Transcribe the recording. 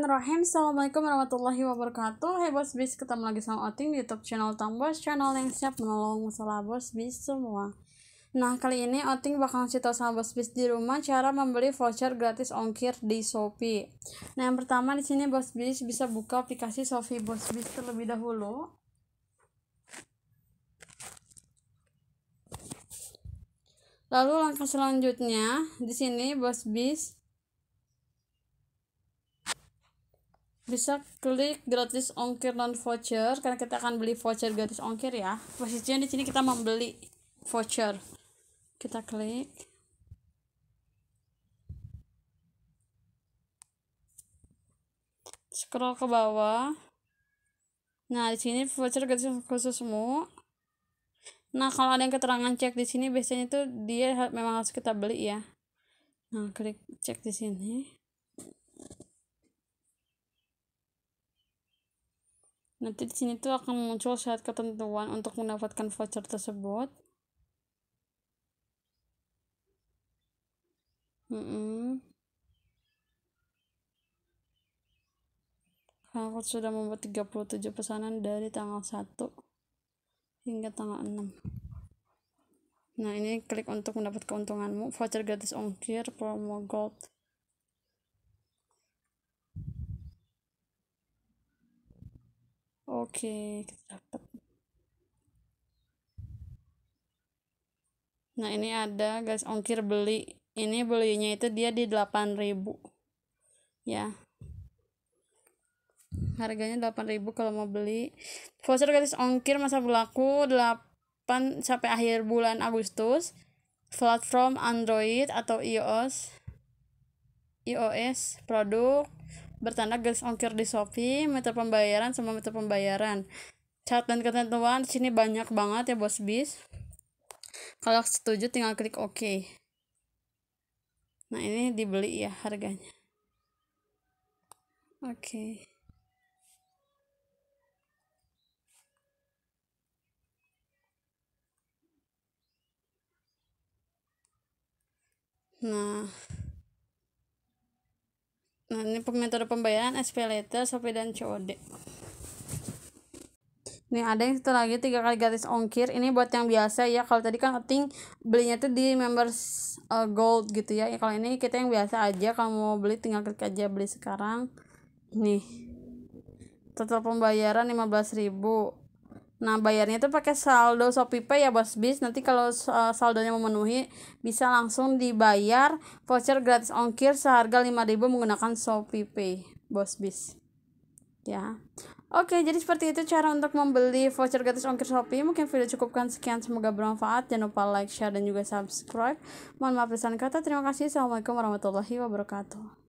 Bismillahirrahmanirrahim Assalamualaikum warahmatullahi wabarakatuh Hai Bos Bis, ketemu lagi sama Oting di Youtube channel Tong Bos Channel yang siap menolong masalah Bos Bis semua Nah, kali ini Oting bakal ngasih tau sama Bos Bis di rumah cara membeli voucher gratis ongkir di Shopee. Nah, yang pertama di sini Bos Bis bisa buka aplikasi Shopee Bos Bis terlebih dahulu. Lalu langkah selanjutnya di sini Bos Bis bisa klik gratis ongkir non voucher karena kita akan beli voucher gratis ongkir ya posisinya di sini kita membeli voucher kita klik scroll ke bawah nah di sini voucher gratis semua nah kalau ada yang keterangan cek di sini biasanya itu dia memang harus kita beli ya nah klik cek di sini Nanti di sini tuh akan muncul syarat ketentuan untuk mendapatkan voucher tersebut. Mm -mm. Aku sudah membuat 37 pesanan dari tanggal 1 hingga tanggal 6. Nah, ini klik untuk mendapat keuntunganmu, voucher gratis ongkir, promo gold, oke kita dapat nah ini ada guys ongkir beli ini belinya itu dia di 8000 ya harganya 8000 kalau mau beli voucher gratis ongkir masa berlaku 8 sampai akhir bulan Agustus platform Android atau iOS iOS produk bertanda garis ongkir di Shopee, meter pembayaran sama meter pembayaran. chat dan ketentuan di sini banyak banget ya bos bis. Kalau setuju tinggal klik OK. Nah ini dibeli ya harganya. Oke. Okay. Nah. Nah, ini metode pembayaran SP letter, Shopee dan COD. Nih ada yang satu lagi tiga kali gratis ongkir. Ini buat yang biasa ya. Kalau tadi kan ting belinya tuh di members uh, gold gitu ya. ya kalau ini kita yang biasa aja. Kalau mau beli tinggal klik aja beli sekarang. Nih. Total pembayaran 15.000. Nah, bayarnya itu pakai saldo ShopeePay ya Bos Bis. Nanti kalau uh, saldonya memenuhi bisa langsung dibayar voucher gratis ongkir seharga 5.000 menggunakan ShopeePay, Bos Bis. Ya. Oke, jadi seperti itu cara untuk membeli voucher gratis ongkir Shopee. Mungkin video cukupkan sekian, semoga bermanfaat. Jangan lupa like, share, dan juga subscribe. Mohon maaf pesan kata. Terima kasih. Assalamualaikum warahmatullahi wabarakatuh.